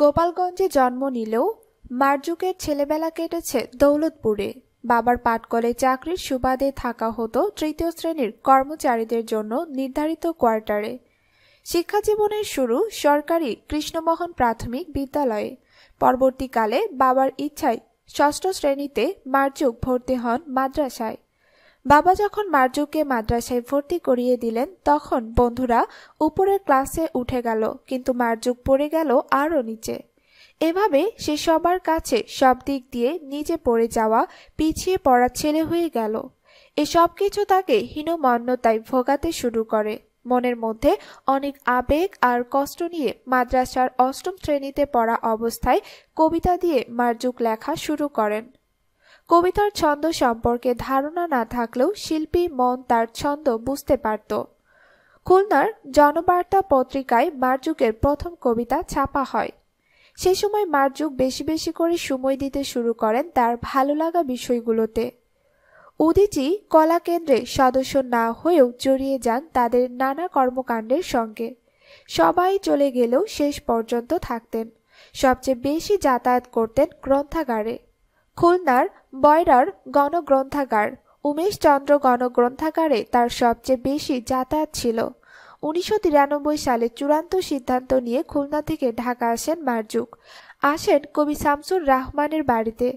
গোপালগঞ্জে জন্ম নিলেও মার্জুকের ছেলেবেলা কেটেছে দৌলতপুরে বাবার পাটকলে চাকরির সুবাদে থাকা হতো তৃতীয় শ্রেণীর কর্মচারীদের জন্য নির্ধারিত কোয়ার্টারে শিক্ষাজীবনের শুরু সরকারি কৃষ্ণমোহন প্রাথমিক বিদ্যালয়ে পরবর্তীকালে বাবার ইচ্ছায় ষষ্ঠ শ্রেণীতে মার্জুক ভর্তি হন মাদ্রাসায় বাবা যখন মার্জুককে মাদ্রাসায় ভর্তি করিয়ে দিলেন তখন বন্ধুরা উপরের ক্লাসে উঠে গেল কিন্তু মার্জুক পড়ে গেল আরও নিচে এভাবে সে সবার কাছে সব দিক দিয়ে নিজে পড়ে যাওয়া পিছিয়ে পড়া ছেলে হয়ে গেল এসব কিছু তাকে হীনমান্যতায় ভোগাতে শুরু করে মনের মধ্যে অনেক আবেগ আর কষ্ট নিয়ে মাদ্রাসার অষ্টম শ্রেণীতে পড়া অবস্থায় কবিতা দিয়ে মার্জুক লেখা শুরু করেন কবিতার ছন্দ সম্পর্কে ধারণা না থাকলেও শিল্পী মন তার ছন্দ বুঝতে পারত খুলনার জনবার্তা পত্রিকায় মার্জুকের প্রথম কবিতা ছাপা হয় সে সময় মার্জুক বেশি বেশি করে সময় দিতে শুরু করেন তার ভালো লাগা বিষয়গুলোতে উদিচি কলাকেন্দ্রে সদস্য না হয়েও জড়িয়ে যান তাদের নানা কর্মকাণ্ডের সঙ্গে সবাই চলে গেলেও শেষ পর্যন্ত থাকতেন সবচেয়ে বেশি যাতায়াত করতেন গ্রন্থাগারে খুলনার বয়রার গণগ্রন্থাগার উমেশচন্দ্র গণগ্রন্থাগারে তার সবচেয়ে বেশি যাতায়াত ছিল উনিশশো সালে চূড়ান্ত সিদ্ধান্ত নিয়ে খুলনা থেকে ঢাকা আসেন মারজুক আসেন কবি শামসুর রাহমানের বাড়িতে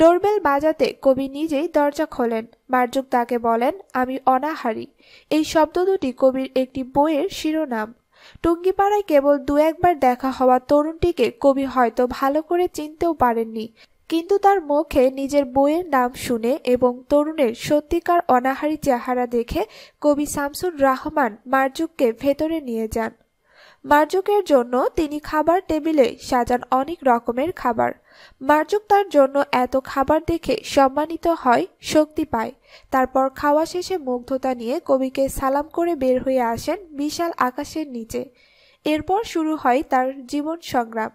ডোরবেল বাজাতে কবি নিজেই দরজা খোলেন মারজুক তাকে বলেন আমি অনাহারী এই শব্দ দুটি কবির একটি বইয়ের শিরোনাম টুঙ্গিপাড়ায় কেবল দু একবার দেখা হওয়া তরুণটিকে কবি হয়তো ভালো করে চিনতেও পারেননি কিন্তু তার মুখে নিজের বইয়ের নাম শুনে এবং তরুণের সত্যিকার অনাহারী চেহারা দেখে কবি শামসুর রাহমান মার্জুককে ভেতরে নিয়ে যান মার্জুকের জন্য তিনি খাবার টেবিলে সাজান অনেক রকমের খাবার মার্জুক তার জন্য এত খাবার দেখে সম্মানিত হয় শক্তি পায় তারপর খাওয়া শেষে মুগ্ধতা নিয়ে কবিকে সালাম করে বের হয়ে আসেন বিশাল আকাশের নিচে এরপর শুরু হয় তার জীবন সংগ্রাম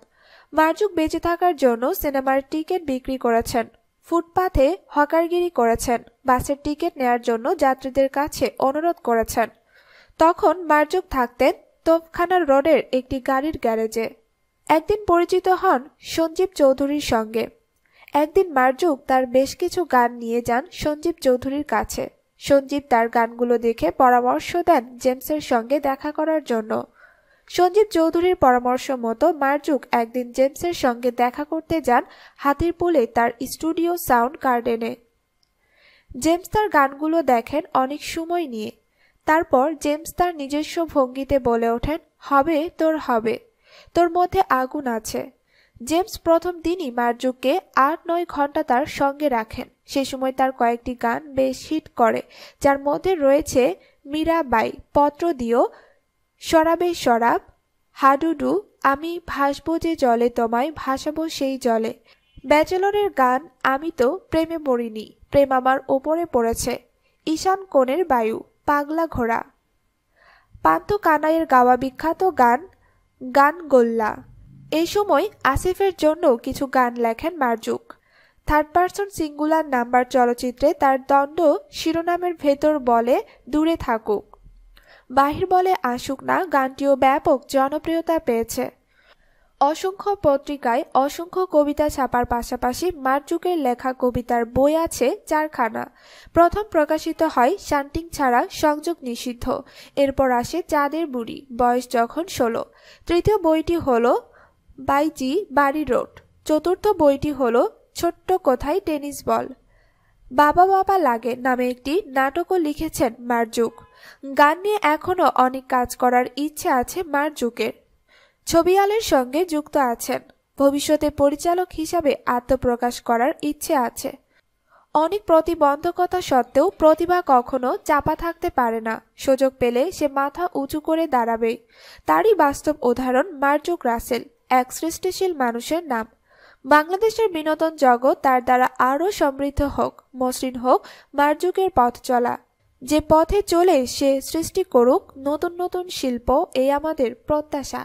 মার্জুক বেঁচে থাকার জন্য সিনেমার টিকিট বিক্রি করেছেন ফুটপাথে হকারগিরি করেছেন বাসের টিকিট নেয়ার জন্য যাত্রীদের কাছে অনুরোধ করেছেন তখন মারজুক থাকতেন তোপখানা রোডের একটি গাড়ির গ্যারেজে একদিন পরিচিত হন সঞ্জীব চৌধুরীর সঙ্গে একদিন মার্জুক তার বেশ কিছু গান নিয়ে যান সঞ্জীব চৌধুরীর কাছে সঞ্জীব তার গানগুলো দেখে পরামর্শ দেন জেমসের সঙ্গে দেখা করার জন্য সঞ্জীব চৌধুরীর পরামর্শ মতো মার্জুক একদিন জেমসের সঙ্গে দেখা করতে যান হাতির পুলে তার স্টুডিও সাউন্ড গার্ডেনে জেমস তার গানগুলো দেখেন অনেক সময় নিয়ে তারপর জেমস তার নিজস্ব ভঙ্গিতে বলে ওঠেন হবে তোর হবে তোর মধ্যে আগুন আছে জেমস প্রথম দিনই মার্জুককে আট নয় ঘন্টা তার সঙ্গে রাখেন সে সময় তার কয়েকটি গান বেশ হিট করে যার মধ্যে রয়েছে মীরা বাই পত্র দিও সরাবে শরাব হাডুডু আমি ভাসবো যে জলে তোমায় ভাসাবো সেই জলে ব্যাচেলরের গান আমি তো প্রেমে মরিনি প্রেম আমার ওপরে পড়েছে ঈশান কোণের বায়ু পাগলা ঘোড়া পান্ত কানাইয়ের গাওয়া বিখ্যাত গান গান গোল্লা এই সময় আসিফের জন্য কিছু গান লেখেন Marzuk third person singular number চলচ্চিত্রে তার দণ্ড শিরোনামের ভেতর বলে দূরে থাকুক বাহির বলে আসুক না গানটিও ব্যাপক জনপ্রিয়তা পেয়েছে অসংখ্য পত্রিকায় অসংখ্য কবিতা ছাপার পাশাপাশি মার্জুকের লেখা কবিতার বই আছে চারখানা প্রথম প্রকাশিত হয় শান্টিং ছাড়া সংযোগ নিষিদ্ধ এরপর আসে চাঁদের বুড়ি বয়স যখন ষোলো তৃতীয় বইটি হল বাইজি বাড়ি রোড চতুর্থ বইটি হল ছোট্ট কোথায় টেনিস বল বাবা বাবা লাগে নামে একটি নাটকও লিখেছেন মার্জুক গান নিয়ে এখনও অনেক কাজ করার ইচ্ছে আছে যুগের ছবি আলের সঙ্গে যুক্ত আছেন ভবিষ্যতে পরিচালক হিসাবে আত্মপ্রকাশ করার ইচ্ছে আছে অনেক প্রতিবন্ধকতা সত্ত্বেও প্রতিভা কখনো চাপা থাকতে পারে না সুযোগ পেলে সে মাথা উঁচু করে দাঁড়াবে তারই বাস্তব উদাহরণ মার্জুক রাসেল এক সৃষ্টিশীল মানুষের নাম বাংলাদেশের বিনোদন জগৎ তার দ্বারা আরও সমৃদ্ধ হোক মসৃণ হোক মার্জুকের পথ চলা যে পথে চলে সে সৃষ্টি করুক নতুন নতুন শিল্প এই আমাদের প্রত্যাশা